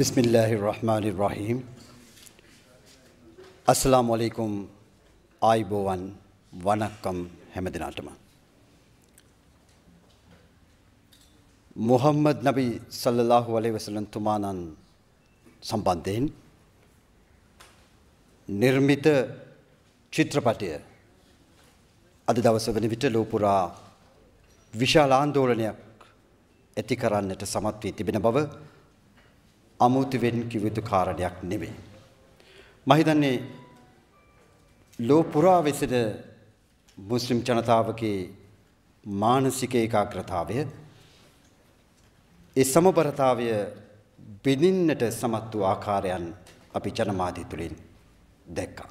බිස්මිල්ලාහිරහමානිර්රහීම් අස්සලාම් වලයිකුම් ආයිබෝවන් වනක්කම් හැම දෙනාටම. මොහම්මද නබි සල්ලලාහු වලේ වසලන් තුමානන් සම්බන්ධයෙන් නිර්මිත චිත්‍රපටය අද දවස වන විට ලෝපුරා විශාල ආන්දෝලනයක් ඇති කරන්නට සමත් වී තිබෙන බව අමුතු වෙන්න කිව යුතු කාරණයක් නෙවෙයි. මම හිතන්නේ ලෝ පුරා විසිට මුස්ලිම් ජනතාවගේ මානසික ඒකාග්‍රතාවය ඒ සමබරතාවය බිඳින්නට සමත් වූ ආකාරයන් අපි ජනමාධ්‍ය තුලින් දැක්කා.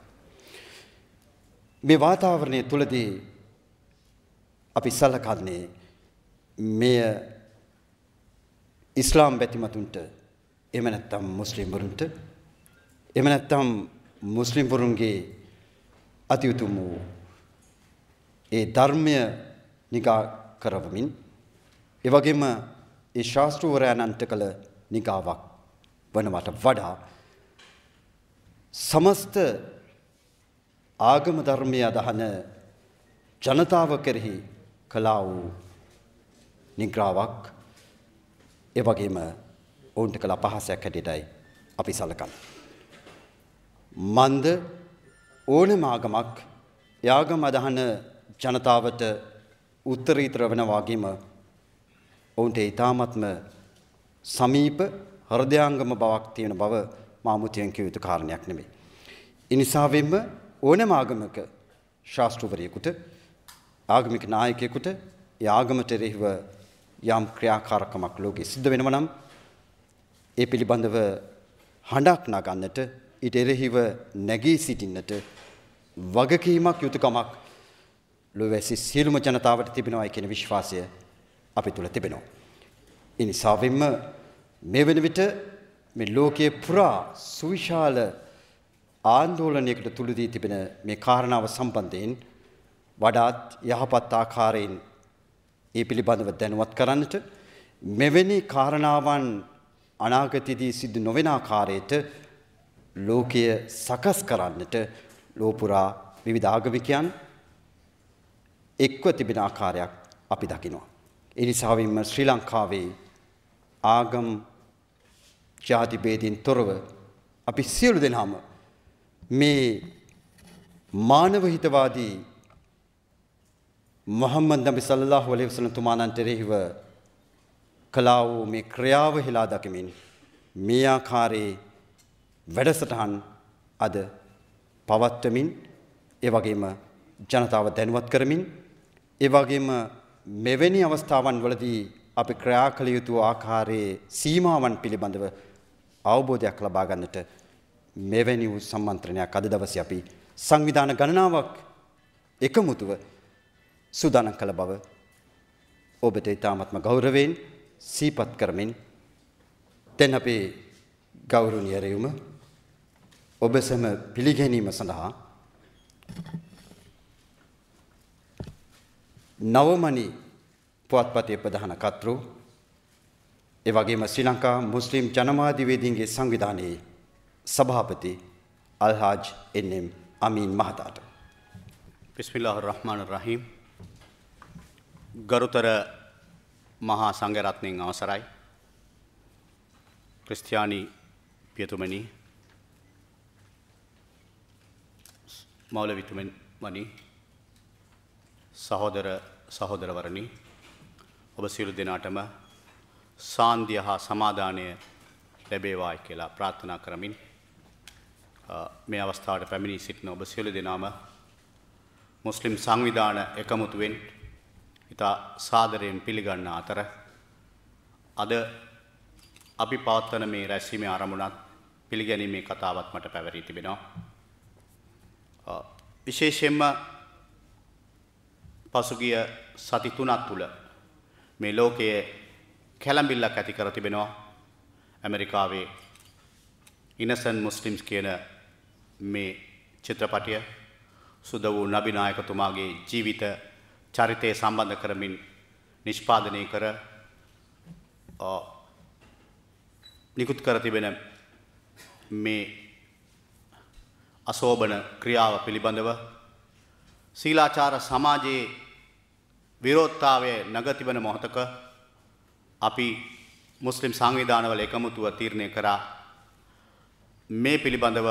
මේ වාතාවරණය තුලදී අපි සලකන්නේ මෙය ඉස්ලාම් බැතිමතුන්ට එහෙම නැත්නම් මුස්ලිම්වරුන්ට එහෙම නැත්නම් මුස්ලිම්වරුන්ගේ අති උතුම් වූ ඒ ධර්මය නිගා කරවමින් ඒ වගේම ඒ ශාස්ත්‍රවරයන්න්ට කළ නිගාවක් වනවට වඩා සමස්ත ආගම ධර්මය අදහන ජනතාව කෙරෙහි කළා වූ නිග්‍රාවක් ඒ වගේම ඔවුන්ට කළ අපහාසයක් හැටියටයි අපි සලකන්නේ. මන්ද ඕනම ආගමක් යාගම අදහන ජනතාවට උත්තරීතර වෙන වගේම ඔවුන්ට ඊ타මත්ම සමීප හෘදයාංගම බවක් තියෙන බව මාමුතියෙන් කිය යුතු කාරණයක් නෙමෙයි. ඉනිසා වෙන්න ඕනම ආගමක ශාස්ත්‍රවරයෙකුට ආගමික නායකයෙකුට ඒ ආගමට රෙහිව යම් ක්‍රියාකාරකමක් ලෝකෙ සිද්ධ වෙනවා නම් ඒ පිළිබඳව හඬක් නගන්නට ඊට එරෙහිව නැගී සිටින්නට වගකීමක් යුතුකමක් ලොවැසි සියලුම ජනතාවට තිබෙනවා කියන විශ්වාසය අපි තුළ තිබෙනවා. ඉනිසාවෙන්ම මේ වෙන විට මේ ලෝකයේ පුරා සුවිශාල ආන්දෝලනයකට තුළුදී තිබෙන මේ කාරණාව සම්බන්ධයෙන් වඩාත් යහපත් ආකාරයෙන් ඒ පිළිබඳව දැනුවත් කරන්නට මෙවැනි කාරණාවන් අනාගතයේදී සිද්ධ නොවන ආකාරයට ලෝකය සකස් කරන්නට ලෝපුරා විවිධ ආගමිකයන් එක්ව තිබෙන ආකාරයක් අපි දකිනවා. ඒ නිසාවෙන්ම ශ්‍රී ලංකාවේ ආගම් ජාති ભેදෙන් තොරව අපි සියලු දෙනාම මේ මානව හිතවාදී මොහම්මද් නබි සල්ලල්ලාහු අලයිහි වසල්ලම් තුමාණන්ට රෙහිව කළා වූ මේ ක්‍රියාව හිලා දකිමින් මේ ආකාරයේ වැඩසටහන් අද පවත්වමින් ඒ වගේම ජනතාව දැනුවත් කරමින් ඒ වගේම මෙවැනි අවස්ථාවන් වලදී අපි ක්‍රියා කළ යුතු ආකාරයේ සීමාවන් පිළිබඳව අවබෝධයක් ලබා ගන්නට මෙවැනි වූ සම්මන්ත්‍රණයක් අද දවසේ අපි සංවිධාන ගණනාවක් එකමුතුව සූදානම් කළ බව ඔබට ඉතාමත්ම ගෞරවයෙන් සීපත් කරමින් දැන් අපේ ගෞරවනීය රැයුම ඔබ සම පිළිගැනීම සඳහා නවමණි පුවත්පතේ ප්‍රධාන කර්තෘ ඒ වගේම ශ්‍රී ලංකා මුස්ලිම් ජනමාධිවේදීන්ගේ සංවිධානයේ සභාපති අල්හාජ් එන්.එම්. අමීන් මහතාට බිස්මිල්ලාහ් රහ්මාන් රහීම් ගරුතර මහා සංගරත්නයෙන් අවසරයි ක්‍රස්තියානී පියතුමනි මෞලවිතුමෙන් වනි සහෝදර සහෝදරවරණි ඔබ සියලු දෙනාටම සාන්දිය හා සමාධානය ලැබේවායි කියලා ප්‍රාර්ථනා කරමින් මේ අවස්ථාවට පැමිණි සිටින ඔබ සියලු දෙනාම මුස්ලිම් සංවිධාන එකමුතුවෙන් ඉතා සාදරයෙන් පිළිගන්න අතර අද අපි පවත්වන මේ රැස්වීමේ ආරමුණත් පිළිගැනීමේ කතාවත් මට පැවරී තිබෙනවා. විශේෂයෙන්ම පසුගිය සති තුනක් තුළ මේ ලෝකයේ කැළඹිල්ලක් ඇති කර තිබෙනවා ඇමරිකාවේ ඉනසන් මුස්ලිම්ස් කියන මේ චිත්‍රපටිය සුද වූ නබිනායකතුමාගේ ජීවිත චරිතය සම්බන්ධ කරමින් නිෂ්පාදනය කර නිකුත් කර තිබෙන මේ අසෝබන ක්‍රියාව පිළිබඳව සීලාචාර සමාජයේ විරෝධතාවය නැගතිබෙන මොහොතක අපි මුස්ලිම් සංවිධානවල එකමුතුව තීරණය කරා මේ පිළිබඳව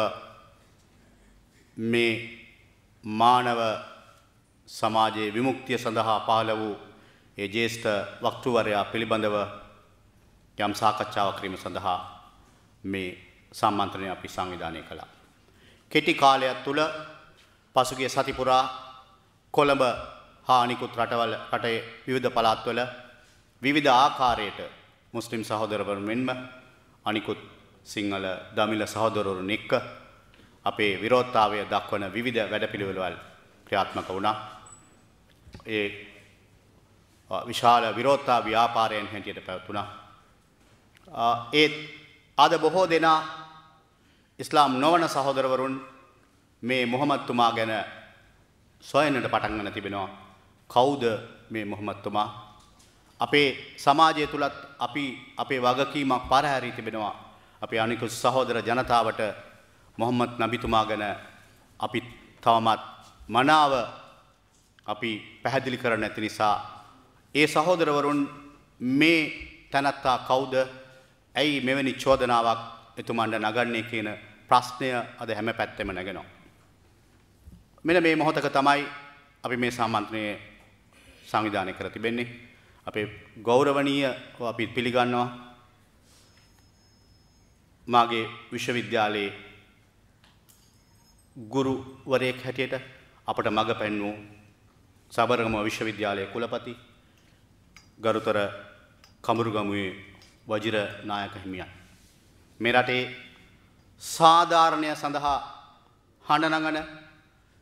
මේ මානව සමාජයේ විමුක්තිය සඳහා පහළ වූ ඒ ජේෂ්ඨ වක්තුවරයා පිළිබඳව යම් සාකච්ඡාවක් කිරීම සඳහා මේ සම්මන්ත්‍රණය අපි සංවිධානය කළා. කෙටි කාලයක් තුල පසුගිය සති පුරා කොළඹ හා අනිකුත් රටවල රටේ විවිධ පළාත්වල විවිධ ආකාරයට මුස්ලිම් සහෝදරවරුන් මෙන්ම අනිකුත් සිංහල දමිළ සහෝදරවරුන් එක්ක අපේ විරෝධතාවය දක්වන විවිධ වැඩපිළිවෙළවල් ක්‍රියාත්මක වුණා. ඒ විශාල විරෝධතා ව්‍යාපාරයෙන් හැටියට පැවතුණා. ඒත් අද බොහෝ දෙනා ඉස්ලාම් නොවන සහෝදරවරුන් මේ මොහොමත්තුමා ගැන සොයන්නට පටන් ගන්න තිබෙනවා. කවුද මේ මොහොමත්තුමා? අපේ සමාජය තුලත් අපි අපේ වගකීමක් පරහැරී තිබෙනවා. අපේ අනිකුත් සහෝදර ජනතාවට මොහොමත් නබිතුමා ගැන අපි තවමත් මනාව අපි පැහැදිලි කර නැති නිසා ඒ සහෝදරවරුන් මේ තැනත්තා කවුද ඇයි මෙවැනි චෝදනාවක් එතුමන්ට නගන්නේ කියන ප්‍රශ්නය අද හැම පැත්තෙම නැගෙනවා. මෙන මේ මොහොතක තමයි අපි මේ සාමන්ත්‍රණය සංවිධානය කර තිබෙන්නේ. අපේ ගෞරවනීය අපි පිළිගන්නවා මාගේ විශ්වවිද්‍යාලයේ ගුරුවරයෙක් හැටියට අපට මඟ පෙන්වූ සබරගම විශ්වවිද්‍යාලයේ කුලපති ගරුතර කමුරුගමුවේ වජිර නායක හිමියන්. මේ රටේ සාධාරණය සඳහා හඬනගන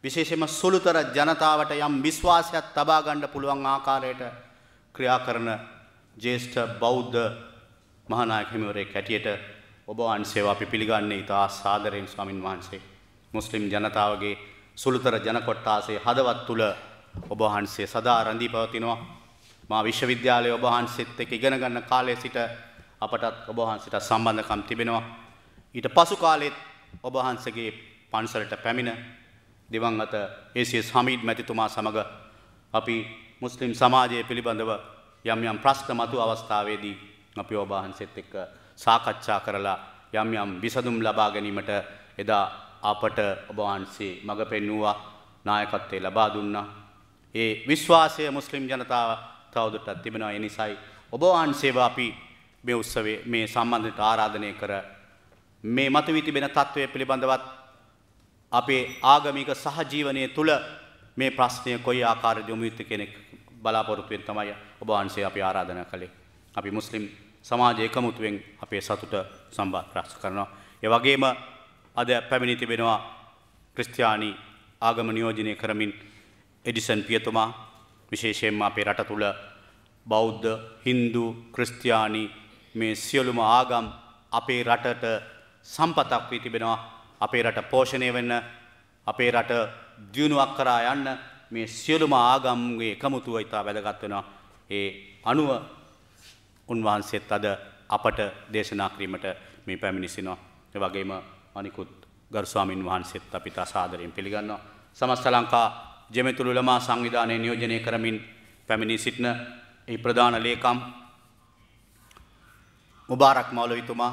විශේෂයෙන්ම සුළුතර ජනතාවට යම් විශ්වාසයක් තබා ගන්න පුළුවන් ආකාරයට ක්‍රියා කරන ජේෂ්ඨ බෞද්ධ මහානායක හිමිවරයෙක් හැටියට ඔබ වහන්සේව අපි පිළිගන්නේ ඉතා සාදරයෙන් ස්වාමින් වහන්සේ මුස්ලිම් ජනතාවගේ සුළුතර ජනකොට්ටාසේ හදවත් තුළ ඔබ වහන්සේ සදා රැඳී පවතිනවා. මා විශ්වවිද්‍යාලයේ ඔබ වහන්සේත් එක්ක ඉගෙන ගන්න කාලයේ සිට අපටත් ඔබ වහන්සේට සම්බන්ධකම් තිබෙනවා. ඊට පසු කාලෙත් ඔබ වහන්සේගේ පන්සලට පැමිණ දිවංගත ඒසියස් හමීඩ් මැතිතුමා සමග අපි මුස්ලිම් සමාජය පිළිබඳව යම් යම් ප්‍රශ්න මතු අවස්ථාවේදී අපි ඔබ වහන්සේත් එක්ක සාකච්ඡා කරලා යම් යම් විසඳුම් ලබා ගැනීමට එදා අපට ඔබවහන්සේ මඟ පෙන්වුවා නායකත්වය ලබා දුන්නා. ඒ විශ්වාසය මුස්ලිම් ජනතාව තවදුරටත් තිබෙනවා. ඒ නිසායි ඔබ වහන්සේව අපි මේ උත්සවයේ මේ සම්බන්ධයට ආරාධනය කර මේ මතුවී තිබෙන තත්ත්වය පිළිබඳවත් අපේ ආගමික සහජීවනයේ තුල මේ ප්‍රශ්නය කොයි ආකාරයට යොමු වෙත් කෙනෙක් බලාපොරොත්තුෙන් තමයි ඔබ වහන්සේ අපි ආරාධනා කළේ. අපි මුස්ලිම් සමාජය එකමුතුවෙන් අපේ සතුට සම්බන්ධ කරනවා. ඒ වගේම අද පැමිණි තිබෙනවා ක්‍රස්තියානි ආගම නියෝජනය කරමින් එඩිසන් පියතුමා විශේෂයෙන්ම අපේ රට තුළ බෞද්ධ හින්දු ක්‍රස්තියානි මේ සියලුම ආගම් අපේ රටට සම්පතක් වී තිබෙනවා අපේ රට පෝෂණය වෙන්න අපේ රට දියුණුවක් කරා යන්න මේ සියලුම ආගම්ගේ එකමුතුව ඉතා වැදගත් වෙනවා ඒ අනුව උන්වහන්සේත් අද අපට දේශනා කිරීමට මේ පැමිණිසිනවා ඒ වගේම අනිකුත් ගර්ස්වාමින් වහන්සේත් අපිට අසාදරයෙන් පිළිගන්නවා. සමස්ත ලංකා ජෙමෙතුළු ළමා සංවිධානය නියෝජනය කරමින් පැමිණී සිටින ඒ ප්‍රධාන ලේකම් මුබාරක් මෞලවිතුමා,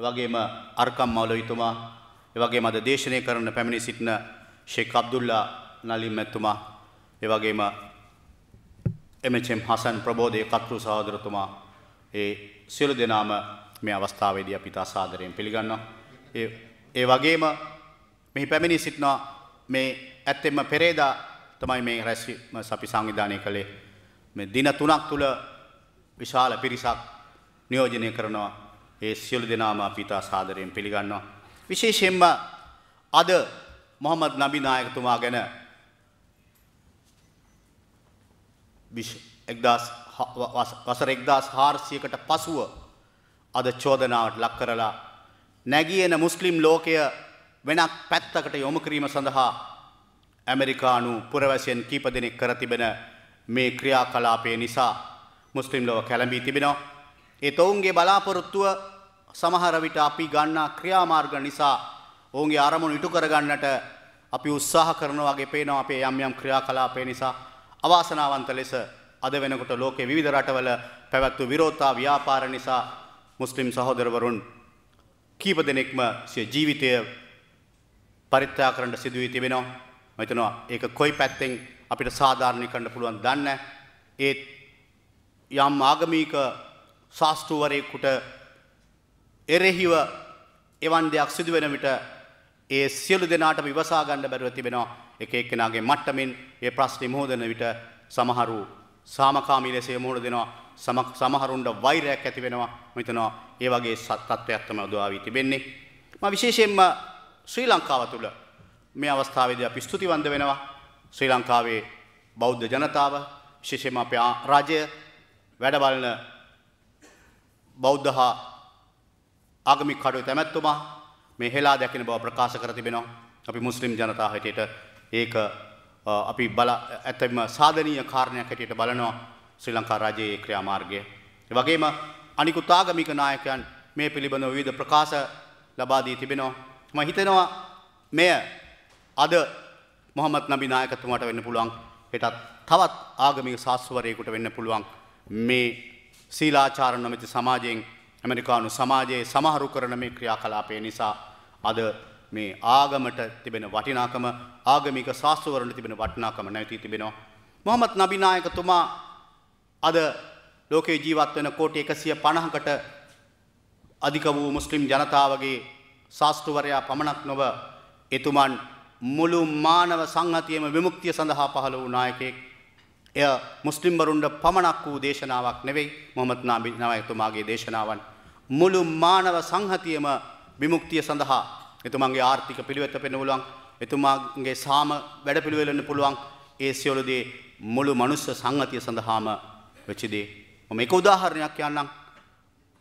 එවැගේම අර්කම් මෞලවිතුමා, එවැගේම අද දේශනය කරන පැමිණී සිටින ෂේක් අබ්දුල්ලා නලිම් මැතිතුමා, එවැගේම එම්.එම්. හසන් ප්‍රබෝධයේ කතුරු සහෝදරතුමා ඒ සියලු දෙනාම මේ අවස්ථාවේදී අපිට අසාදරයෙන් පිළිගන්නවා. ඒ ඒ වගේම මෙහි පැමිණි සිටිනවා මේ ඇත්තෙම පෙරේදා තමයි මේ රැස්වීම අපි සංවිධානය කළේ. මේ දින තුනක් තුල විශාල පිරිසක් නියෝජනය කරනවා. ඒ සියලු දෙනාම අපි තා සාදරයෙන් පිළිගන්නවා. විශේෂයෙන්ම අද මොහමඩ් නබි නායකතුමා ගැන 1000 වසර 1400කට පසුව අද චෝදනාවට ලක් කරලා නැගියන මුස්ලිම් ලෝකය වෙනක් පැත්තකට යොමු කිරීම සඳහා ඇමරිකානු පුරවැසියන් කීප දෙනෙක් කර තිබෙන මේ ක්‍රියාකලාපය නිසා මුස්ලිම් ලොව කැළඹී තිබෙනවා. ඒ ඔවුන්ගේ බලාපොරොත්තුව සමහර විට අපි ගන්නා ක්‍රියාමාර්ග නිසා ඔවුන්ගේ අරමුණු ඉටු කරගන්නට අපි උත්සාහ කරනවා වගේ පේනවා අපේ යම් යම් ක්‍රියාකලාපය නිසා අවාසනාවන්ත ලෙස අද වෙනකොට ලෝකේ විවිධ රටවල පැවැත්වූ විරෝධතා ව්‍යාපාර නිසා මුස්ලිම් සහෝදරවරුන් කීප දෙනෙක්ම සිය ජීවිතය පරිත්‍යා කරන්න සිදු වී තිබෙනවා. මම හිතනවා ඒක කොයි පැත්තෙන් අපිට සාධාරණීකරන්න පුළුවන් දන්නේ නැහැ. ඒත් යම් ආගමික ශාස්ත්‍රවරයෙකුට එරෙහිව එවන් දෙයක් සිදු වෙන විට ඒ සියලු දෙනාටම ඉවසා ගන්න බැරුව තිබෙනවා. එක එක්කෙනාගේ මට්ටමින් ඒ ප්‍රශ්නේ මොහොදන විට සමහරු සාමකාමී ලෙස මුහුණ දෙනවා. සමහරුන්ට වෛරයක් ඇති වෙනවා මෙතනවා ඒ වගේ තත්ත්වයක් තමයි උදා වී තිබෙන්නේ මම විශේෂයෙන්ම ශ්‍රී ලංකාව තුළ මේ අවස්ථාවේදී අපි ස්තුතිවන්ත වෙනවා ශ්‍රී ලංකාවේ බෞද්ධ ජනතාව විශේෂයෙන්ම අපේ රාජ්‍ය වැඩ බලන බෞද්ධ හා ආගමික කඩුවේ තැමැත්තුමා මේ හෙලා දැකින බව ප්‍රකාශ කර තිබෙනවා අපි මුස්ලිම් ජනතාව හැටියට ඒක අපි බල ඇත්තම සාධනීය කාරණයක් හැටියට බලනවා ශ්‍රී ලංකා රජයේ ක්‍රියාමාර්ගය. ඒ වගේම අනිකුත් ආගමික නායකයන් මේ පිළිබඳව විවිධ ප්‍රකාශ ලබා දී තිබෙනවා. මම හිතනවා මෙය අද මොහමත් නබි නායකතුමාට වෙන්න පුළුවන්. හෙටත් තවත් ආගමික ශාස්ත්‍රවරයෙකුට වෙන්න පුළුවන්. මේ සීලාචාර නොමැති සමාජයෙන් ඇමරිකානු සමාජයේ සමහරු කරන මේ ක්‍රියාකලාපය නිසා අද මේ ආගමට තිබෙන වටිනාකම ආගමික ශාස්ත්‍රවරුන්ට තිබෙන වටිනාකම නැති තිබෙනවා. මොහමත් නබි නායකතුමා අද ලෝකේ ජීවත් වෙන කෝටි 150කට අධික වූ මුස්ලිම් ජනතාවගේ ශාස්ත්‍රවරයා පමණක් නොව එතුමන් මුළු මානව සංහතියම විමුක්තිය සඳහා පහළ වූ නායකයෙක්. එය මුස්ලිම් වරුන්ට පමණක් වූ දේශනාවක් නෙවෙයි මොහමද් නාබි නායකතුමාගේ දේශනාවන් මුළු මානව සංහතියම විමුක්තිය සඳහා එතුමන්ගේ ආර්ථික පිළිවෙත පෙන්වන්න පුළුවන් එතුමාගේ සාම වැඩපිළිවෙලන්න පුළුවන් ඒ සියලු දේ මුළු මනුස්ස සංහතිය සඳහාම වෙච්චිදේ. මම එක උදාහරණයක් යන්නම්.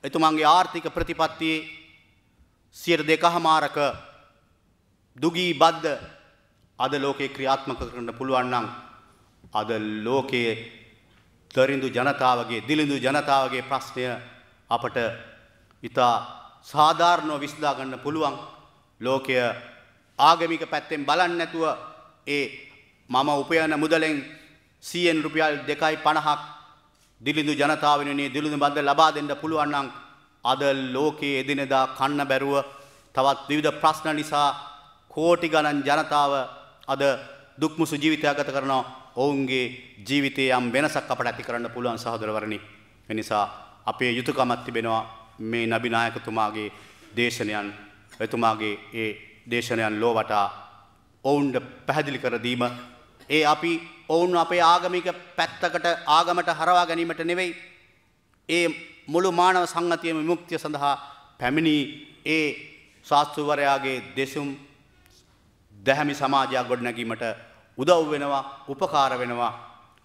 එතුමන්ගේ ආර්ථික ප්‍රතිපත්තියේ සියයට දෙකහමාරක දුගී බද්ධ අද ලෝකේ ක්‍රියාත්මක කරන්න පුළුවන් නම් අද ලෝකයේ දරිඳු ජනතාවගේ දිලිඳු ජනතාවගේ ප්‍රශ්නය අපට ඉතා සාධාරණව විසඳා ගන්න පුළුවන් ලෝකය ආගමික පැත්තෙන් බලන්නේ නැතුව ඒ මම උපයන මුදලෙන් 100 රුපියල් 2.50ක් දිලිඳු ජනතාවනේ දිලිඳු බඳ ලබා දෙන්න පුළුවන් නම් අද ලෝකයේ එදිනෙදා කන්න බැරුව තවත් විවිධ ප්‍රශ්න නිසා කෝටි ගණන් ජනතාව අද දුක්මුසු ජීවිතයක් ගත කරනවා. ඔවුන්ගේ ජීවිතයේ යම් වෙනසක් අපට ඇති කරන්න පුළුවන් සහෝදරවරණි. ඒ නිසා අපේ යුතුයකමක් තිබෙනවා මේ නබි නායකතුමාගේ දේශනයන් එතුමාගේ ඒ දේශනයන් ලෝවටා ඔවුන්ට පැහැදිලි කර දීම ඒ අපි ඔවුන් අපේ ආගමික පැත්තකට ආගමට හරවා ගැනීමට නෙවෙයි. ඒ මුළු මානව සංගතියම විමුක්තිය සඳහා පැමිණී ඒ ශාස්තෘවරයාගේ දෙසුම් දැහැමි සමාජයක් ගොඩනැගීමට උදව් වෙනවා උපකාර වෙනවා.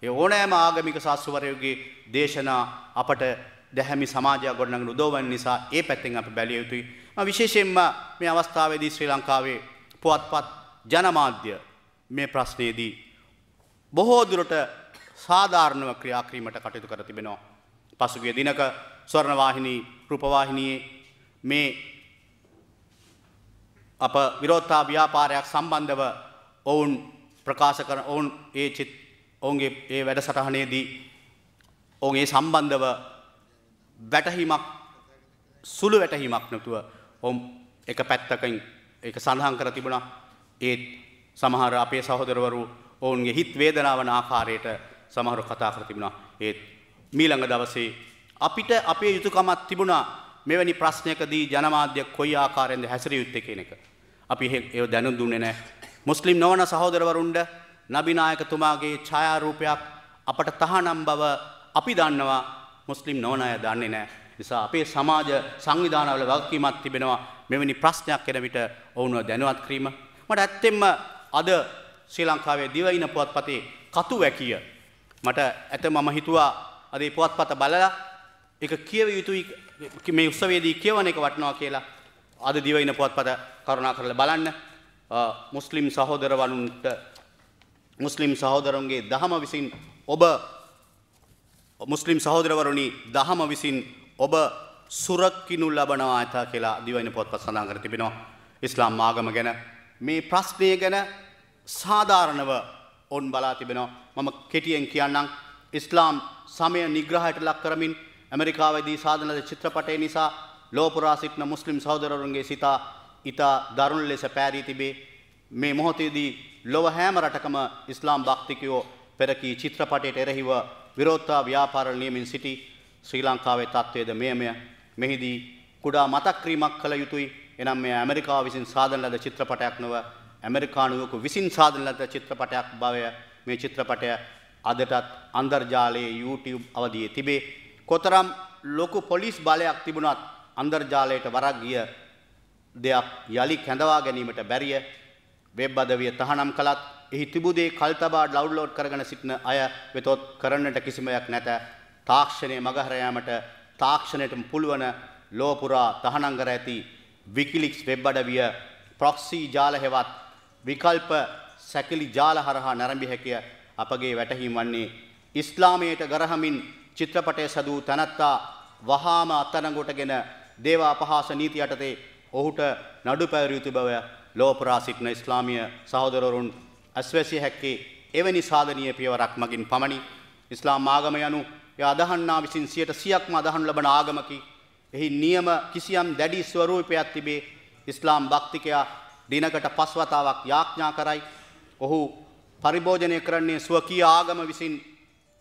ඒ ඕනෑම ආගමික ශාස්තෘවරයගේ දේශනා අපට දැහැමි සමාජයක් ගොඩනගෙන උදව්වන් නිසා ඒ පැත්තෙන් අපි බැලිය යුතුයි. මම විශේෂයෙන්ම මේ අවස්ථාවේදී ශ්‍රී ලංකාවේ පුවත්පත් ජනමාධ්‍ය මේ ප්‍රශ්නයේදී බොහෝදුරට සාධාරණව ක්‍රියාකිරීමට කටයුතු කර තිබෙනවා. පසුගිය දිනක ස්වර්ණවාහිනී රූපවාහිනියේ මේ අප විරෝත්තා ව්‍යාපාරයක් සම්බන්ධව ඔවුන් ප්‍රකාශ කරන ඔවුන් ඒ චිත් ඔවුන්ගේ ඒ වැඩසටහනේදී ඔවුන් ඒ සම්බන්ධව වැටහීමක් සුළු වැටහීමක් නැතුව ඔවුන් එක පැත්තකින් ඒක සඳහන් කර තිබුණා ඒත් සමහර අපේ සහෝදරවරු ඔවුන්ගේ හිත් වේදනාවන ආකාරයට සමහරු කතා කර තිබුණා. ඒත් මීළඟ දවසේ අපිට අපේ යුතුයකමක් තිබුණා මෙවැනි ප්‍රශ්නයකදී ජනමාධ්‍ය කොයි ආකාරයෙන්ද හැසිරිය යුත්තේ කියන එක. අපි ඒක දැනුම් දුන්නේ නැහැ. මුස්ලිම් නොවන සහෝදරවරුන්ට නබි නායකතුමාගේ ඡායාරූපයක් අපට තහනම් බව අපි දන්නවා. මුස්ලිම් නොවන අය දන්නේ නැහැ. නිසා අපේ සමාජ සංවිධානවල වගකීමක් තිබෙනවා මෙවැනි ප්‍රශ්නයක් එන විට ඔවුන්ව දැනුවත් කිරීම. මට ඇත්තෙන්ම අද ශ්‍රී ලංකාවේ දිවයින පුවත්පතේ කතු වැකිය. මට ඇත මම හිතුවා අදේ පුවත්පත බලලා එක කියව යුතුයි මේ උත්සවයේදී කියවන එක වටනවා කියලා අද දිවයින පුවත්පත කරුණා කරලා බලන්න මුස්ලිම් සහෝදරවරුන්ට මුස්ලිම් සහෝදරුන්ගේ දහම විසින් ඔබ මුස්ලිම් සහෝදරවරුනි දහම විසින් ඔබ සුරක්කිනු ලබනවා ඇත කියලා දිවයින පොත්පත් සඳහන් කර තිබෙනවා ඉස්ලාම් ආගම ගැන මේ ප්‍රශ්නය ගැන සාධාරණව ඔන් බලා තිබෙනවා. මම කෙටියෙන් කියන්නම් ඉස්ලාම් සමය නිග්‍රහයට ලක් කරමින් ඇමරිකාවේදී සාධනද චිත්‍රපටය නිසා ලෝපුරා සිටින මුස්ලිම් සහෝදරවරුන්ගේ සිතා ඉතා දරුණු ලෙස පෑරී තිබේ. මේ මොහොතේදී ලොව හැම රටකම ඉස්ලාම් භක්තිකයෝ පෙරකී චිත්‍රපටයට එරෙහිව විරෝධතා ව්‍යාපාරල නියමින් සිටි ශ්‍රී ලංකාවේ තත්ත්වයේද මෙයමය. මෙහිදී කුඩා මතක් කිරීමක් කළ යුතුයි. එනම් මෙය ඇමරිකාව විසින් සාධන ලද චිත්‍රපටයක් නොව ඇමරිකානුවකු විසින් සාධන ලද චිත්‍රපටයක් භවය මේ චිත්‍රපටය අදටත් අන්දර්ජාලයේ YouTube අවදියේ තිබේ. කොතරම් ලොකු පොලිස් බලයක් තිබුණත් අන්දර්ජාලයට වරක් ගිය දෙයක් යලි කැඳවා ගැනීමට බැරිය. වෙබ් අදවිය තහනම් කළත් එහි තිබූ දේ කල්තබා ඩවුන්ලෝඩ් කරගෙන සිටින අය වෙතොත් කරන්නට කිසිමයක් නැත. තාක්ෂණය මගහර යාමට තාක්ෂණයටම පුළුවන් ලෝපුරා තහනම් කර ඇති විකිලික්ස් වෙබ් අඩවිය ප්‍රොක්සි ජාල හෙවත් විකල්ප සැකිලි ජාල හරහා නැරඹිය හැකිය අපගේ වැටහීම වන්නේ ඉස්ලාමයට ගරහමින් චිත්‍රපටය සැදූ තැනැත්තා වහාම අත්අඩංගුවටගෙන දේව අපහාස නීති යටතේ ඔහුට නඩු පැවරිය යුතු බව ලෝපරාසික්න ඉස්ලාමීය සහෝදරවරුන් අස්වැසිය හැක්කේ එවැනි සාධනීය පියවරක් මගින් පමණි ඉස්ලාම් ආගම යනු එය අදහන්නා විසින් 100%ක්ම අදහනු ලබන ආගමකි එහි නියම කිසියම් දැඩි ස්වරූපයක් තිබේ ඉස්ලාම් භක්තිකයා දිනකට පස් වතාවක් යාඥා කරයි. ඔහු පරිභෝජනය කරන්නේ ස්වකීය ආගම විසින්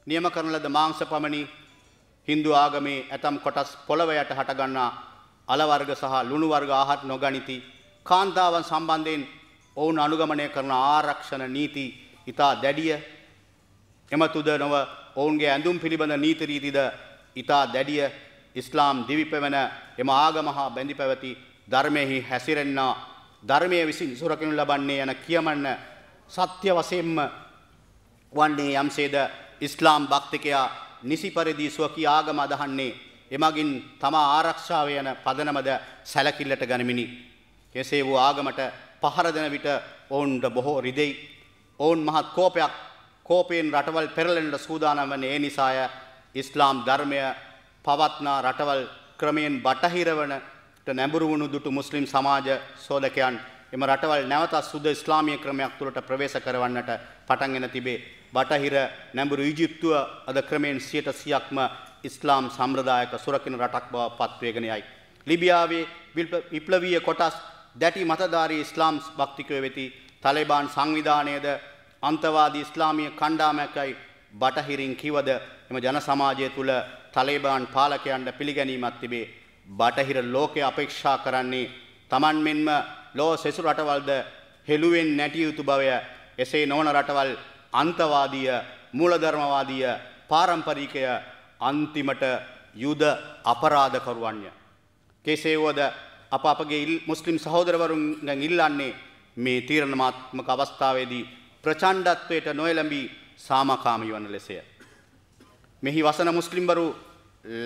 නියම කරන ලද මාංශ පමණි Hindu ආගමේ ඇතම් කොටස් පොළව යට හටගන්නා අල වර්ග සහ ලුණු වර්ග ආහාර නොගනිති. කාන්තාවන් සම්බන්ධයෙන් ඔවුන් අනුගමනය කරන ආරක්ෂණ නීති ඊට දැඩිය එමතුද නොව ඔවුන්ගේ ඇඳුම් පිළිබඳ නීති රීතිද ඊට දැඩිය ඉස්ලාම් දිවි පෙවන එම ආගම හා බැඳි පැවති ධර්මයෙහි හැසිරෙන්නා ධර්මය විසින් සුරකිනු ලබන්නේ යන කියමන්න සත්‍ය වසයෙන්ම වන්නේ යම්සේද ඉස්ලාම් භක්තිකයා නිසි පරිදි ස්වකී ආගම අදහන්නේ එමගින් තමා ආරක්ෂාව යන පදනමද සැලකිල්ලට ගනිමිනි. කෙසේ වූ ආගමට පහර දෙන විට ඔවුන්ට බොහෝ රිදෙයි. ඔවුන් මහත් කෝපයක් කෝපයෙන් රටවල් පෙරලෙන්නට සූදානම් වන්නේ ඒ නිසාය ඉස්ලාම් ධර්මය පවත්නා රටවල් ක්‍රමයෙන් බටහිරවන ට නැඹුරු වුණු දුටු මුස්ලිම් සමාජ සෝදකයන් එම රටවල් නැවතත් සුද ඉස්ලාමීය ක්‍රමයක් තුළට ප්‍රවේශ කරවන්නට පටන්ගෙන තිබේ. බටහිර නැඹුරු ඊජිප්තුව අද ක්‍රමයෙන් 100%ක්ම ඉස්ලාම් සම්ප්‍රදායක සුරකින්න රටක් බව පත්වේගෙන යයි. ලිබියාවේ විප්ලවීය කොටස් දැටි මතධාරී ඉස්ලාම් භක්තිකයෝ වෙති. තලිබාන් සංවිධානයේද අන්තවාදී ඉස්ලාමීය කණ්ඩායමකයි බටහිරින් කිවද එම ජන සමාජය තුළ තලිබාන් පාලකයන්ට පිළිගැනීමක් තිබේ. බටහිර ලෝකය අපේක්ෂා කරන්නේ Taman මෙන්ම ලෝ සෙසු රටවල්ද හෙළුවෙන් නැටිය යුතු බවය එසේ නොවන රටවල් අන්තවාදීය මූලධර්මවාදීය පාරම්පරිකය අන්තිමට යුද අපරාධකරුවන්ය කෙසේ වුවද අප අපගේ මුස්ලිම් සහෝදරවරුන්ගෙන් ඉල්ලන්නේ මේ තීරණාත්මක අවස්ථාවේදී ප්‍රචණ්ඩත්වයට නොයැළඹී සාමකාමී වන ලෙසය. මෙහි වසන මුස්ලිම්වරු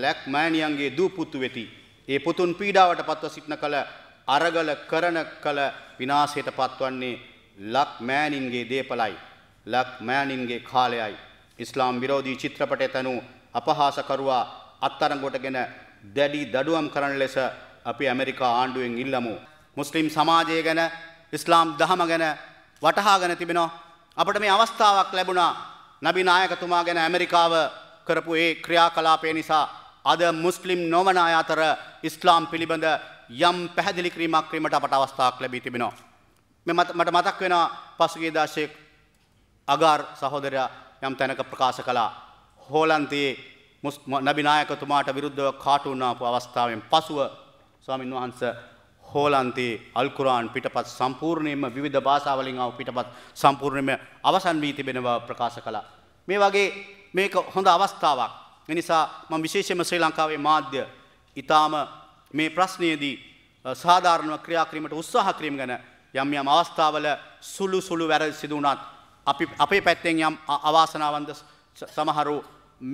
ලැක්මෑනියන්ගේ දූ පුතු වෙති. ඒ පුතුන් පීඩාවට පත්ව සිටින කල අරගල කරන කල විනාශයට පත්වන්නේ ලක් මෑනින්ගේ දේපලයි ලක් මෑනින්ගේ කාලයයි ඉස්ලාම් විරෝධී චිත්‍රපටය තනු අපහාසකරුවා අත්තරංගොටගෙන දැඩි දඩුවම් කරන ලෙස අපි ඇමරිකා ආණ්ඩුවෙන් ඉල්ලමු. මුස්ලිම් සමාජය ගැන ඉස්ලාම් දහම ගැන වටහාගෙන තිබෙනවා. අපට මේ අවස්ථාවක් ලැබුණා නබි නායකතුමා ගැන ඇමරිකාව කරපු ඒ ක්‍රියාකලාපය නිසා අද මුස්ලිම් නොවන අය අතර ඉස්ලාම් පිළිබඳ යම් පැහැදිලි කිරීමක් කිරීමට අපට අවස්ථාවක් ලැබී තිබෙනවා. මට මතක් වෙන පසුගිය දශක අගාර් සහෝදරයා යම් තැනක ප්‍රකාශ කළා. හෝලන්තියේ නබි නායකතුමාට විරුද්ධව කාටුන් ආපු අවස්ථාවෙන් පසුව ස්වාමින් වහන්සේ හෝලන්තේ අල්කුරාන් පිටපත් සම්පූර්ණයෙන්ම විවිධ භාෂාවලින් ආව පිටපත් සම්පූර්ණයෙන්ම අවසන් වී තිබෙනවා ප්‍රකාශ කළා. මේ වගේ මේක හොඳ අවස්ථාවක්. නිසා මම විශේෂයෙන්ම ශ්‍රී ලංකාවේ මාධ්‍ය ඊටාම මේ ප්‍රශ්නයේදී සාධාරණව ක්‍රියා කිරීමට උත්සාහ කිරීම ගැන යම් යම් අවස්ථාවල සුළු සුළු වැරදි සිදු වුණත් අපි අපේ පැත්තෙන් යම් අවාසනාවන්ත සමහරු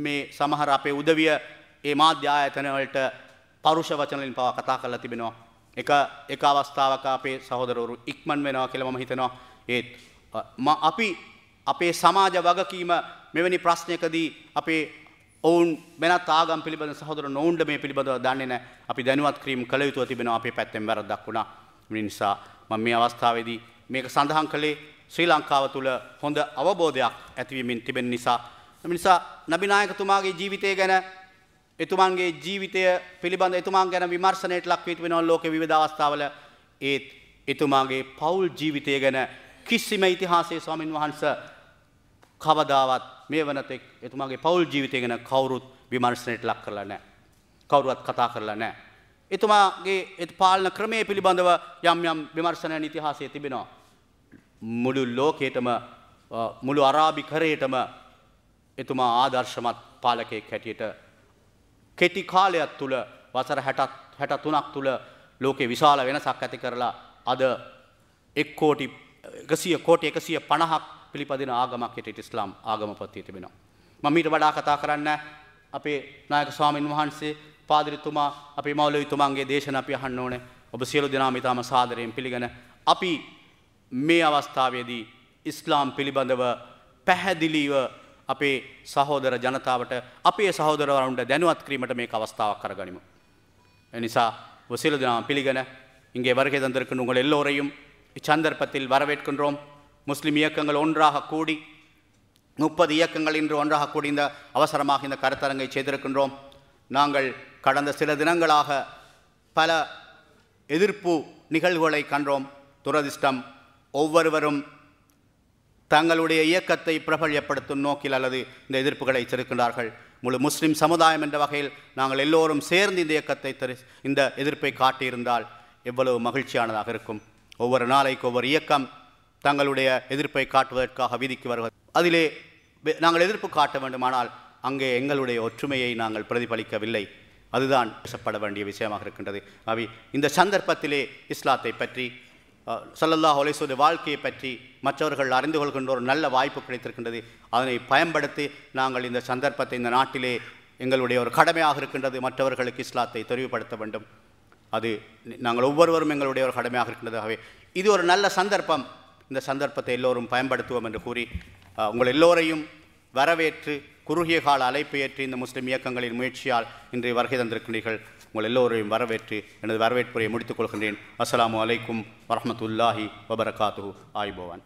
මේ සමහර අපේ උදවිය ඒ මාධ්‍ය ආයතන වලට පරුෂ වචන වලින් පවා කතා කරලා තිබෙනවා. එක එක අවස්ථාවක අපේ සහෝදරවරු ඉක්මන් වෙනවා කියලා මම හිතනවා. ඒත් අපි අපේ සමාජ වගකීම මෙවැනි ප්‍රශ්නයකදී අපේ ඔවුන් වෙනත් ආගම් පිළිබඳ සහෝදර නොවුන්ට මේ පිළිබඳව දන්නේ නැහැ. අපි දැනුවත් කිරීම කළ යුතුව තිබෙනවා අපේ පැත්තෙන් වැරද්දක් වුණා. ඒ නිසා මම මේ අවස්ථාවේදී මේක සඳහන් කළේ ශ්‍රී ලංකාව තුළ හොඳ අවබෝධයක් ඇතිවීමෙන් තිබෙන නිසා. ඒ නිසා නබිනායකතුමාගේ ජීවිතය ගැන එතුමන්ගේ ජීවිතය පිළිබඳ එතුමන් ගැන විමර්ශනයට ලක් වී තිබෙනවා ලෝකේ විවිධ අවස්ථාවල. ඒත් එතුමාගේ පෞල් ජීවිතය ගැන කිසිම ඉතිහාසයේ ස්වාමින් වහන්සේ කවදාවත් මේ වනතෙක් එතුමාගේ පවුල් ජීවිතය ගැන කවුරුත් විමර්ශනයට ලක් කරලා නෑ. කවුරුවත් කතා කරලා නෑ. එතුමාගේ එත් පාලන ක්‍රමය පිළිබඳව යම් යම් විමර්ශනයන් ඉතිහාසයේ තිබෙනවා. මුළු ලෝකේටම මුළු අරාබිකරයටම එතුමා ආදර්ශමත් පාලකයෙක් හැටියට කෙටි කාලයක් තුළ වසර හැට තුනක් තුළ ලෝකෙ විශාල වෙනසක් ඇති කරලා අද එක්කෝටි එකසිය කෝටි එකසිය පණහක් පිළිපදින ආගමක් හැටියට ඉස්ලාම් ආගම පත්තිය තිබෙනවා. මම මීට වඩා කතා කරන්න අපේ නායක ස්වාමින් වහන්සේ පාදිරිතුමා අපේ මෞලවිතුමන්ගේ දේශන අපි අහන්න ඕනේ. ඔබ සියලු දෙනාම ඊටම සාදරයෙන් පිළිගෙන අපි මේ අවස්ථාවේදී ඉස්ලාම් පිළිබඳව පැහැදිලිව අපේ සහෝදර ජනතාවට අපේ සහෝදරවරුන්ට දැනුවත් කිරීමට මේ අවස්ථාවක් කරගනිමු. එනිසා ஒசிலது நாம் பிலிகன இங்கே வருகை தந்திருக்கும் உங்கள் எல்லோரையும் இச்சந்தர்ப்பத்தில் வரவேற்கின்றோம் முஸ்லீம் இயக்கங்கள் ஒன்றாக கூடி முப்பது இயக்கங்கள் இன்று ஒன்றாக கூடி இந்த அவசரமாக இந்த கருத்தரங்கை செய்திருக்கின்றோம் நாங்கள் கடந்த சில தினங்களாக பல எதிர்ப்பு நிகழ்வுகளை கண்டோம் துரதிர்ஷ்டம் ஒவ்வொருவரும் தங்களுடைய இயக்கத்தை பிரபல்யப்படுத்தும் நோக்கில் அல்லது இந்த எதிர்ப்புகளை வச்சிருக்கின்றார்கள் முழு முஸ்லிம் சமுதாயம் என்ற வகையில் நாங்கள் எல்லோரும் சேர்ந்து இந்த இயக்கத்தை தெரி இந்த எதிர்ப்பை காட்டியிருந்தால் எவ்வளவு மகிழ்ச்சியானதாக இருக்கும் ஒவ்வொரு நாளைக்கு ஒவ்வொரு இயக்கம் தங்களுடைய எதிர்ப்பை காட்டுவதற்காக விதிக்கு வருவது அதிலே நாங்கள் எதிர்ப்பு காட்ட வேண்டுமானால் அங்கே எங்களுடைய ஒற்றுமையை நாங்கள் பிரதிபலிக்கவில்லை அதுதான் பேசப்பட வேண்டிய விஷயமாக இருக்கின்றது அவை இந்த சந்தர்ப்பத்திலே இஸ்லாத்தை பற்றி சல்லல்லாஹ் ஒலைசோடைய வாழ்க்கையை பற்றி மற்றவர்கள் அறிந்து கொள்கின்ற ஒரு நல்ல வாய்ப்பு கிடைத்திருக்கின்றது அதனை பயன்படுத்தி நாங்கள் இந்த சந்தர்ப்பத்தை இந்த நாட்டிலே எங்களுடைய ஒரு கடமையாக இருக்கின்றது மற்றவர்களுக்கு இஸ்லாத்தை தெரிவுபடுத்த வேண்டும் அது நாங்கள் ஒவ்வொருவரும் எங்களுடைய ஒரு கடமையாக இருக்கின்றது ஆகவே இது ஒரு நல்ல சந்தர்ப்பம் இந்த சந்தர்ப்பத்தை எல்லோரும் பயன்படுத்துவோம் என்று கூறி உங்கள் எல்லோரையும் வரவேற்று குறுகிய கால அழைப்பு ஏற்று இந்த முஸ்லீம் இயக்கங்களின் முயற்சியால் இன்று வருகை தந்திருக்கிறீர்கள் உங்கள் எல்லோரையும் வரவேற்று எனது வரவேற்புரையை முடித்துக் கொள்கின்றேன் அஸ்லாம் வலைக்கும் வரமத்துல்லாஹி வபரகாத்து ஆய்பவான்